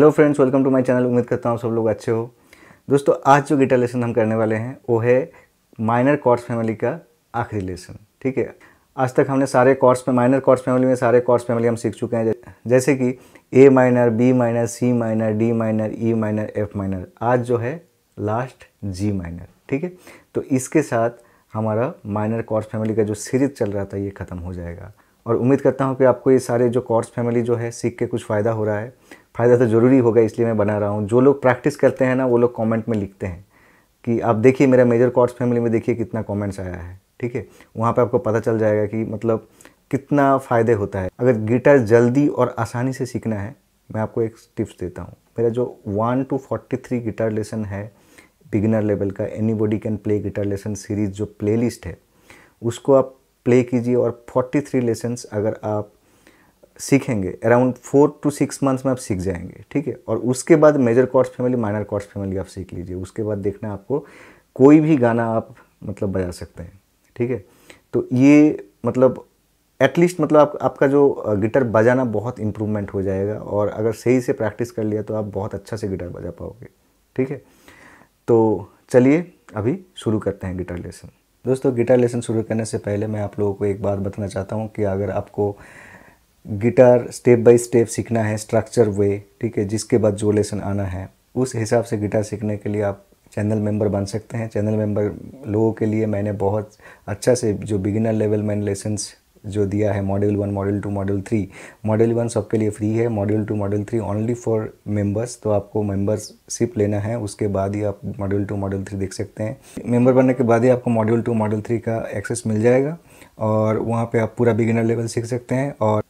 hello friends welcome to my channel उम्मीद करता हूँ सब लोग अच्छे हो दोस्तों आज जो गिटार लेसन हम करने वाले हैं वो है माइनर कॉर्ड्स फैमिली का आखिरी लेसन ठीक है आज तक हमने सारे कॉर्ड्स में माइनर कॉर्ड्स फैमिली में सारे कॉर्ड्स फैमिली हम सीख चुके हैं जैसे कि A minor B minor C minor D minor E minor F minor आज जो है लास्ट जी माइनर ठीक है तो इसके साथ हमारा माइनर कॉर्ड्स फैमिली का जो सीरीज चल रहा था ये ख़त्म हो जाएगा और उम्मीद करता हूँ कि आपको ये सारे जो कॉर्ड्स फैमिली जो है सीख के कुछ फ़ायदा हो रहा है फ़ायदा तो ज़रूरी होगा इसलिए मैं बना रहा हूँ जो लोग प्रैक्टिस करते हैं ना वो लोग कमेंट में लिखते हैं कि आप देखिए मेरा मेजर कॉर्ड्स फैमिली में देखिए कितना कमेंट्स आया है ठीक है वहाँ पे आपको पता चल जाएगा कि मतलब कितना फ़ायदे होता है अगर गिटार जल्दी और आसानी से सीखना है मैं आपको एक टिप्स देता हूँ मेरा जो one two forty three guitar lesson है बिगिनर लेवल का anybody can play guitar lesson series जो प्लेलिस्ट है उसको आप प्ले कीजिए और फोर्टी थ्री लेसन्स अगर आप सीखेंगे around four to six months में आप सीख जाएंगे ठीक है और उसके बाद major chords family minor chords family आप सीख लीजिए उसके बाद देखना आपको कोई भी गाना आप मतलब बजा सकते हैं ठीक है तो ये मतलब एटलीस्ट मतलब आप, आपका जो गिटार बजाना बहुत इम्प्रूवमेंट हो जाएगा और अगर सही से प्रैक्टिस कर लिया तो आप बहुत अच्छा से गिटार बजा पाओगे ठीक है तो चलिए अभी शुरू करते हैं गिटार लेसन दोस्तों गिटार लेसन शुरू करने से पहले मैं आप लोगों को एक बात बताना चाहता हूँ कि अगर आपको गिटार स्टेप बाय स्टेप सीखना है स्ट्रक्चर वे ठीक है जिसके बाद जो लेसन आना है उस हिसाब से गिटार सीखने के लिए आप चैनल मेंबर बन सकते हैं चैनल मेंबर लोगों के लिए मैंने बहुत अच्छा से जो बिगिनर लेवल मैंने लेसन्स जो दिया है module one module two module three module one सबके लिए फ्री है module two module three only for members तो आपको मेंबरशिप लेना है उसके बाद ही आप मॉड्यूल टू मॉड्यूल थ्री देख सकते हैं मेंबर बनने के बाद ही आपको मॉड्यूल टू मॉड्यूल थ्री का एक्सेस मिल जाएगा और वहाँ पे आप पूरा बिगिनर लेवल सीख सकते हैं और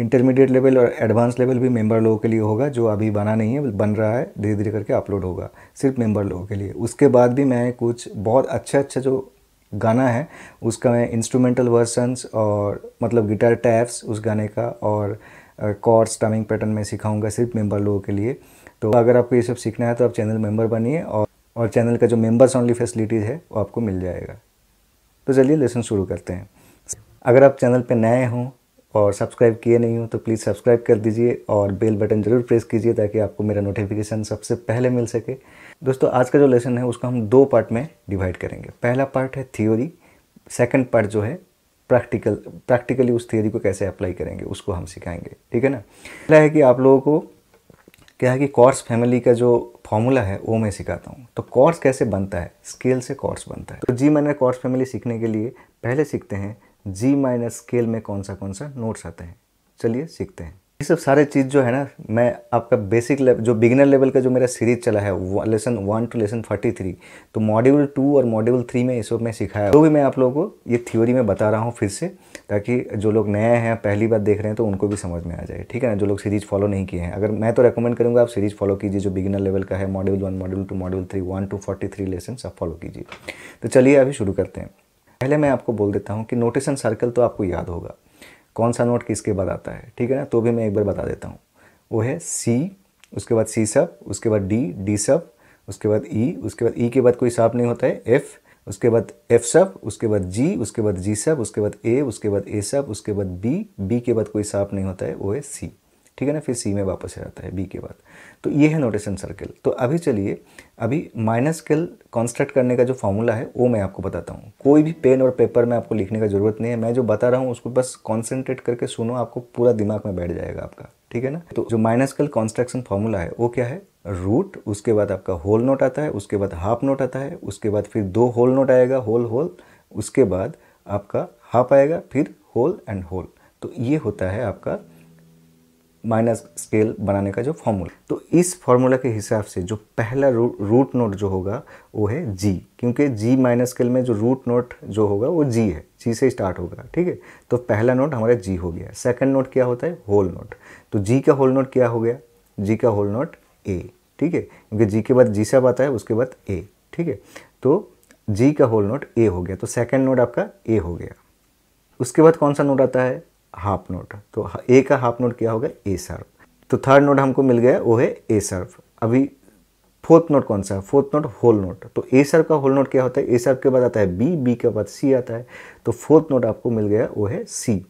इंटरमीडिएट लेवल और एडवांस लेवल भी मेंबर लोगों के लिए होगा जो अभी बना नहीं है बन रहा है धीरे धीरे करके अपलोड होगा सिर्फ मेंबर लोगों के लिए उसके बाद भी मैं कुछ बहुत अच्छा अच्छा जो गाना है उसका मैं इंस्ट्रूमेंटल वर्सन्स और मतलब गिटार टैप्स उस गाने का और कॉर्ड स्टमिंग पैटर्न में सिखाऊंगा सिर्फ मेंबर लोगों के लिए तो अगर आपको ये सब सीखना है तो आप चैनल मेंबर बनिए और और चैनल का जो मेंबर्स ऑनली फैसिलिटीज़ है वो आपको मिल जाएगा तो चलिए लेसन शुरू करते हैं अगर आप चैनल पर नए हों और सब्सक्राइब किए नहीं हो तो प्लीज़ सब्सक्राइब कर दीजिए और बेल बटन ज़रूर प्रेस कीजिए ताकि आपको मेरा नोटिफिकेशन सबसे पहले मिल सके दोस्तों आज का जो लेसन है उसको हम दो पार्ट में डिवाइड करेंगे पहला पार्ट है थियोरी सेकेंड पार्ट जो है प्रैक्टिकल प्रैक्टिकली उस थियोरी को कैसे अप्लाई करेंगे उसको हम सिखाएंगे ठीक है ना पहला है कि आप लोगों को क्या है कि कॉर्स फैमिली का जो फॉर्मूला है वो मैं सिखाता हूँ तो कॉर्स कैसे बनता है स्केल से कोर्स बनता है तो जी मैंने कॉर्स फैमिली सीखने के लिए पहले सीखते हैं जी माइनस स्केल में कौन सा कौन सा नोट्स आते हैं चलिए सीखते हैं ये सब सारे चीज़ जो है ना मैं आपका बेसिक लेवल जो बिगिनर लेवल का जो मेरा सीरीज चला है lesson one two lesson forty three तो मॉड्यूल टू और मॉड्यूल थ्री में ये सब मैं सिखाया तो भी मैं आप लोगों को ये थ्योरी में बता रहा हूँ फिर से ताकि जो लोग नए हैं पहली बार देख रहे हैं तो उनको भी समझ में आ जाए ठीक है ना जो लोग सीरीज फॉलो नहीं किए हैं अगर मैं तो रेकमेंड करूँगा आप सीरीज फॉलो कीजिए जो बिगिनर लेवल का है module one module two module three one two forty three lesson सब फॉलो कीजिए तो चलिए अभी शुरू करते हैं पहले मैं आपको बोल देता हूँ कि नोटेशन सर्कल तो आपको याद होगा कौन सा नोट किसके बाद आता है ठीक है ना तो भी मैं एक बार बता देता हूँ वो है सी उसके बाद सी सब उसके बाद डी डी सब उसके बाद ई e, उसके बाद ई e के बाद कोई साफ नहीं होता है एफ़ उसके बाद एफ सब उसके बाद जी उसके बाद जी सब उसके बाद ए उसके बाद ए सब उसके बाद बी बी के बाद कोई साफ नहीं होता है वो है सी ठीक है ना फिर सी में वापस आ जाता है बी के बाद तो ये है नोटेशन सर्किल तो अभी चलिए अभी माइनस स्केल कॉन्स्ट्रक्ट करने का जो फॉर्मूला है वो मैं आपको बताता हूँ कोई भी पेन और पेपर में आपको लिखने का ज़रूरत नहीं है मैं जो बता रहा हूँ उसको बस कॉन्सेंट्रेट करके सुनो आपको पूरा दिमाग में बैठ जाएगा आपका ठीक है ना तो जो माइनस स्केल कॉन्स्ट्रक्शन फॉर्मूला है वो क्या है रूट उसके बाद आपका होल नोट आता है उसके बाद हाफ नोट आता है उसके बाद फिर दो होल नोट आएगा होल होल उसके बाद आपका हाफ आएगा फिर होल एंड होल तो ये होता है आपका माइनस स्केल बनाने का जो फॉर्मूला तो इस फॉर्मूला के हिसाब से जो पहला रू, रूट नोट जो होगा वो है जी क्योंकि जी माइनस स्केल में जो रूट नोट जो होगा वो जी है जी से स्टार्ट होगा ठीक है तो पहला नोट हमारा जी हो गया सेकंड नोट क्या होता है होल नोट तो जी का होल नोट क्या हो गया जी का होल नोट ए ठीक है क्योंकि जी के बाद जी सब आता है उसके बाद ए ठीक है तो जी का होल नोट ए हो गया तो सेकेंड नोट आपका ए हो गया उसके बाद कौन सा नोट आता है हाफ नोट तो ए का हाफ नोट क्या होगा ए सर्व तो थर्ड नोट हमको मिल गया वो है ए सर्व अभी फोर्थ नोट कौन सा है फोर्थ नोट होल नोट तो ए सर का होल नोट क्या होता है ए सर के बाद आता है बी बी के बाद सी आता है तो फोर्थ नोट आपको मिल गया वो है सी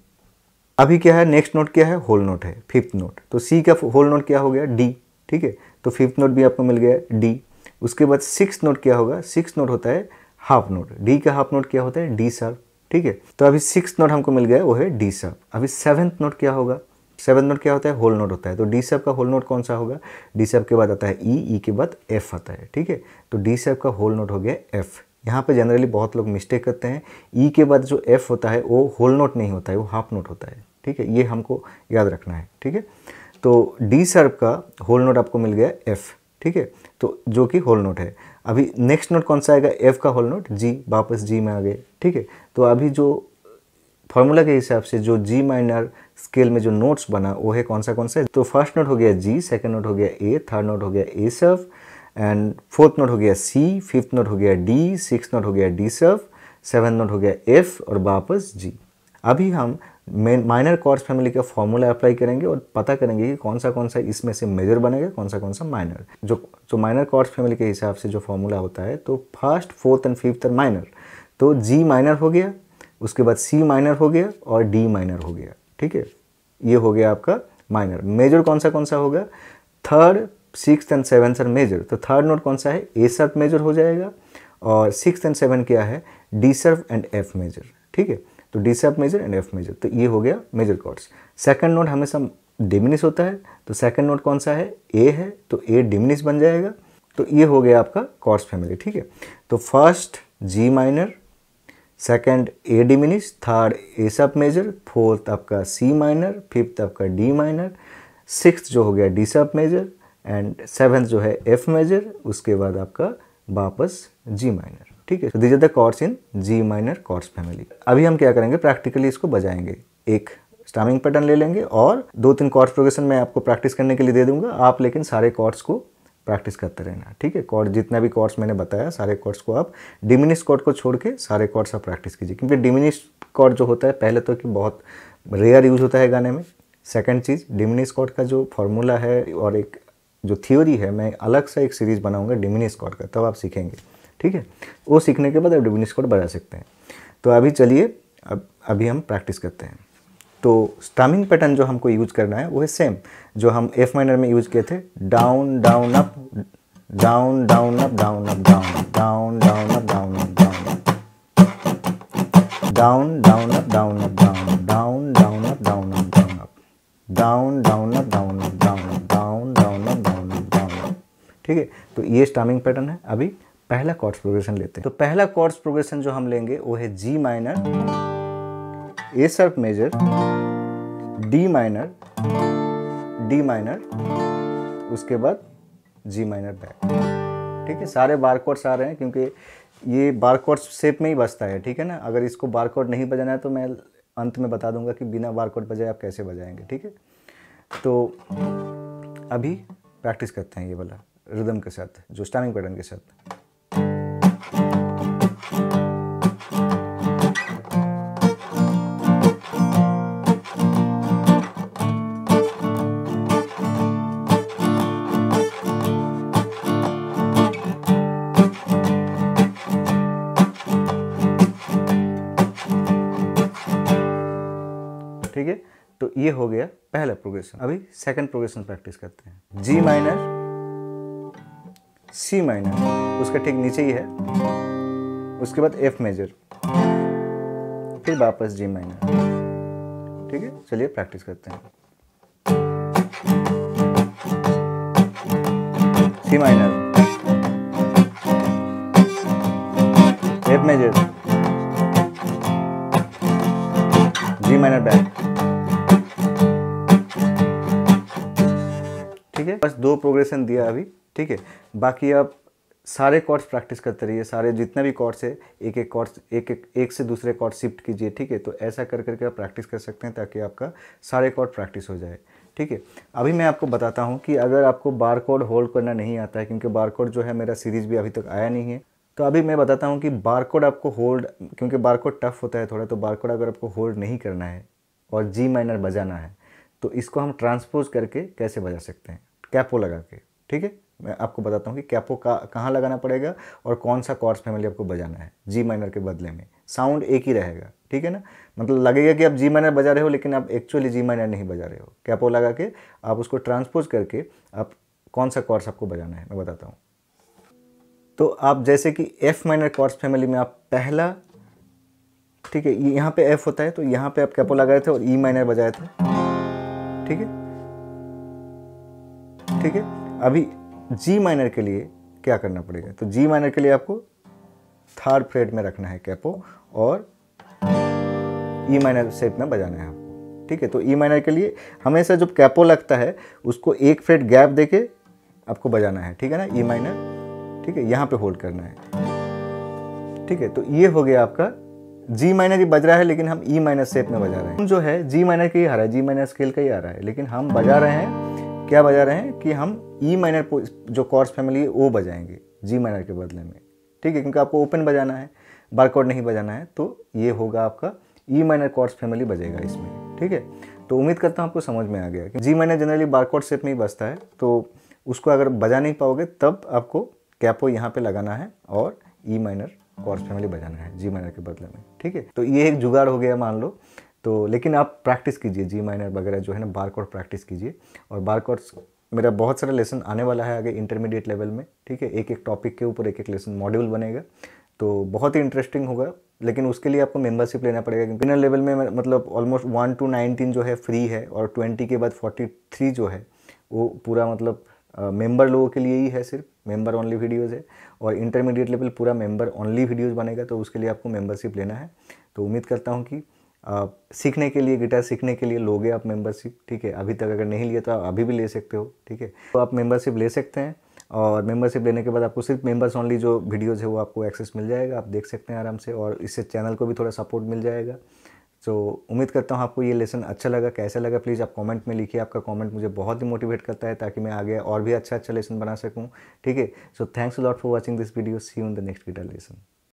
अभी क्या है नेक्स्ट नोट क्या है होल नोट है फिफ्थ नोट तो सी का होल नोट क्या हो गया डी ठीक है तो फिफ्थ नोट भी आपको मिल गया डी उसके बाद सिक्स नोट क्या होगा सिक्स नोट होता है हाफ नोट डी का हाफ नोट क्या होता है डी सर्व ठीक है तो अभी सिक्स नोट हमको मिल गया वो है डी सब अभी सेवन्थ नोट क्या होगा सेवन्थ नोट क्या होता है होल नोट होता है तो डी सब का होल नोट कौन सा होगा डी सब के बाद आता है ई e, ई e के बाद एफ आता है ठीक है तो डी सब का होल नोट हो गया एफ यहाँ पे जनरली बहुत लोग मिस्टेक करते हैं ई e के बाद जो एफ होता है वो होल नोट नहीं होता है वो हाफ नोट होता है ठीक है ये हमको याद रखना है ठीक है तो डी सर्व का होल नोट आपको मिल गया एफ ठीक है तो जो कि होल नोट है अभी नेक्स्ट नोट कौन सा आएगा एफ का होल नोट जी वापस जी में आ गए ठीक है तो अभी जो फॉर्मूला के हिसाब से जो जी माइनर स्केल में जो नोट्स बना वो है कौन सा कौन सा है तो फर्स्ट नोट हो गया जी सेकेंड नोट हो गया ए थर्ड नोट हो गया A sharp and fourth note हो गया सी फिफ्थ नोट हो गया डी सिक्स नोट हो गया डी सर्फ सेवन नोट हो गया एफ और वापस जी अभी हम मेन माइनर कॉर्स फैमिली का फॉर्मूला अप्लाई करेंगे और पता करेंगे कि कौन सा कौन सा इसमें से मेजर बनेगा कौन सा कौन सा माइनर जो जो माइनर कॉर्स फैमिली के हिसाब से जो फॉर्मूला होता है तो first fourth and fifth minor तो जी माइनर हो गया उसके बाद सी माइनर हो गया और डी माइनर हो गया ठीक है ये हो गया आपका माइनर मेजर कौन सा कौन सा होगा third six and seven sharp major तो थर्ड नोट कौन सा है ए सर्फ मेजर हो जाएगा और सिक्स एंड सेवन क्या है D sharp and F major ठीक है तो D sharp major and F major तो ये हो गया मेजर कॉर्ड्स सेकंड नोट हमेशा डिमिनिस होता है तो सेकंड नोट कौन सा है ए है तो ए डिमिनिस बन जाएगा तो ये हो गया आपका कॉर्ड्स फैमिली ठीक है तो first G minor second A diminish third A sharp major fourth आपका सी माइनर फिफ्थ आपका डी माइनर सिक्स जो हो गया डी सब मेजर एंड सेवेंथ जो है एफ मेजर उसके बाद आपका वापस जी माइनर ठीक है these are the chords in G minor chords family अभी हम क्या करेंगे प्रैक्टिकली इसको बजाएंगे एक स्टामिंग पैटर्न ले लेंगे और दो तीन कॉर्ड्स प्रोग्रेशन मैं आपको प्रैक्टिस करने के लिए दे दूंगा आप लेकिन सारे कॉर्ड्स को प्रैक्टिस करते रहना ठीक है कॉर्ड जितना भी कॉर्ड्स मैंने बताया सारे कॉर्ड्स को आप डिमिनिश कॉर्ड को छोड़ के सारे कॉर्ड्स आप प्रैक्टिस कीजिए क्योंकि डिमिनिश कॉर्ड जो होता है पहले तो कि बहुत रेयर यूज़ होता है गाने में सेकेंड चीज़ डिमिनिश कॉर्ड का जो फॉर्मूला है और एक जो थियोरी है मैं अलग सा एक सीरीज़ बनाऊंगा डिमिनिश कॉर्ड का तब आप सीखेंगे ठीक है वो सीखने के बाद आप डिविनी स्कोर बढ़ा सकते हैं तो अभी चलिए अब अभी हम प्रैक्टिस करते हैं तो स्टामिंग पैटर्न जो हमको यूज करना है वो है सेम जो हम एफ माइनर में यूज किए थे down down up down down up down up down down down up down up down down down up down up down down down up down up down up down down up down up down up down down up down up down up ठीक है तो ये स्टामिंग pattern है अभी पहला chords progression लेते हैं तो पहला कॉर्ड्स प्रोग्रेशन जो हम लेंगे वो है जी minor A sharp major D minor D minor उसके बाद जी माइनर बैक ठीक है सारे बार कॉर्ड्स आ रहे हैं क्योंकि ये बार कॉर्ड्स शेप में ही बजता है ठीक है ना अगर इसको बार कॉर्ड नहीं बजाना है तो मैं अंत में बता दूंगा कि बिना बार कॉर्ड बजाए आप कैसे बजाएंगे ठीक है तो अभी प्रैक्टिस करते हैं ये वाला रिदम के साथ जो स्टैमिंग पैटर्न के साथ ठीक है तो ये हो गया पहला प्रोग्रेशन अभी सेकंड प्रोग्रेशन प्रैक्टिस करते हैं जी माइनर सी माइनर उसका ठीक नीचे ही है उसके बाद एफ मेजर फिर वापस जी माइनर ठीक है चलिए प्रैक्टिस करते हैं C minor F major G minor back ठीक है बस दो प्रोग्रेशन दिया अभी ठीक है बाकी आप सारे कॉर्ड्स प्रैक्टिस करते रहिए सारे जितने भी कॉर्ड्स है एक एक कॉर्ड्स एक एक एक से दूसरे कॉर्ड शिफ्ट कीजिए ठीक है तो ऐसा कर करके आप प्रैक्टिस कर सकते हैं ताकि आपका सारे कॉर्ड प्रैक्टिस हो जाए ठीक है अभी मैं आपको बताता हूँ कि अगर आपको बार कोड होल्ड करना नहीं आता है क्योंकि बार कोड जो है मेरा सीरीज़ भी अभी तक आया नहीं है तो अभी मैं बताता हूँ कि बार कोड आपको होल्ड क्योंकि बार कोड टफ होता है थोड़ा तो बार कोड अगर आपको होल्ड नहीं करना है और जी माइनर बजाना है तो इसको हम ट्रांसपोज करके कैसे बजा सकते हैं कैपो लगा के ठीक है मैं आपको बताता हूँ कि कैपो का कहाँ लगाना पड़ेगा और कौन सा कॉर्ड फैमिली आपको बजाना है जी माइनर के बदले में साउंड एक ही रहेगा ठीक है ना मतलब लगेगा कि आप जी माइनर बजा रहे हो लेकिन आप एक्चुअली जी माइनर नहीं बजा रहे हो कैपो लगा के आप उसको ट्रांसपोज करके आप कौन सा कॉर्ड्स आपको बजाना है मैं बताता हूँ तो आप जैसे कि एफ माइनर कॉर्ड्स फैमिली में आप पहला ठीक है यहाँ पे एफ होता है तो यहाँ पे आप कैपो लगाए थे और ई माइनर बजाए थे ठीक है ठीक है अभी जी माइनर के लिए क्या करना पड़ेगा तो जी माइनर के लिए आपको थर्ड फ्रेड में रखना है कैपो और ई माइनर सेप में बजाना है आपको ठीक है तो ई e माइनर के लिए हमेशा जब कैपो लगता है उसको एक फ्रेट गैप देके आपको बजाना है ठीक है ना ई e माइनर ठीक है यहाँ पे होल्ड करना है ठीक है तो ये हो गया आपका जी माइनर ही बज रहा है लेकिन हम ई माइनर सेप में बजा रहे हैं जो है जी माइनर का ही आ रहा है जी माइनर स्केल का ही आ रहा है लेकिन हम बजा रहे हैं क्या बजा रहे हैं कि हम ई e माइनर जो कॉर्ड्स फैमिली है वो बजाएंगे जी माइनर के बदले में ठीक है क्योंकि आपको ओपन बजाना है बारकोड नहीं बजाना है तो ये होगा आपका ई माइनर कॉर्ड्स फैमिली बजेगा इसमें ठीक है तो उम्मीद करता हूँ आपको समझ में आ गया कि G minor generally barre chord shape में ही बजता है तो उसको अगर बजा नहीं पाओगे तब आपको कैपो यहाँ पे लगाना है और ई माइनर कॉर्ड्स फैमिली बजाना है जी माइनर के बदले में ठीक है तो ये एक जुगाड़ हो गया मान लो तो लेकिन आप प्रैक्टिस कीजिए जी माइनर वगैरह जो है ना बार कोड प्रैक्टिस कीजिए और बार कोड मेरा बहुत सारा लेसन आने वाला है आगे इंटरमीडिएट लेवल में ठीक है एक एक टॉपिक के ऊपर एक एक लेसन मॉड्यूल बनेगा तो बहुत ही इंटरेस्टिंग होगा लेकिन उसके लिए आपको मेंबरशिप लेना पड़ेगा क्योंकि बिना लेवल में मतलब ऑलमोस्ट वन टू नाइनटीन जो है फ्री है और ट्वेंटी के बाद फोर्टी थ्री जो है वो पूरा मतलब मेंबर लोगों के लिए ही है सिर्फ मेंबर ओनली वीडियोज़ है और इंटरमीडिएट लेवल पूरा मेंबर ओनली वीडियोज़ बनेगा तो उसके लिए आपको मेंबरशिप लेना है तो उम्मीद करता हूँ कि सीखने के लिए गिटार सीखने के लिए लोगे आप मेंबरशिप ठीक है अभी तक अगर नहीं लिया तो आप अभी भी ले सकते हो ठीक है तो आप मेंबरशिप ले सकते हैं और मेंबरशिप लेने के बाद आपको सिर्फ मेंबर्स ओनली जो वीडियोज़ है वो आपको एक्सेस मिल जाएगा आप देख सकते हैं आराम से और इससे चैनल को भी थोड़ा सपोर्ट मिल जाएगा तो उम्मीद करता हूँ आपको ये लेसन अच्छा लगा कैसा लगा प्लीज़ आप कमेंट में लिखिए आपका कमेंट मुझे बहुत ही मोटिवेट करता है ताकि मैं आगे और भी अच्छा अच्छा लेसन बना सकूँ ठीक है so thanks lot for watching this video see in the next guitar lesson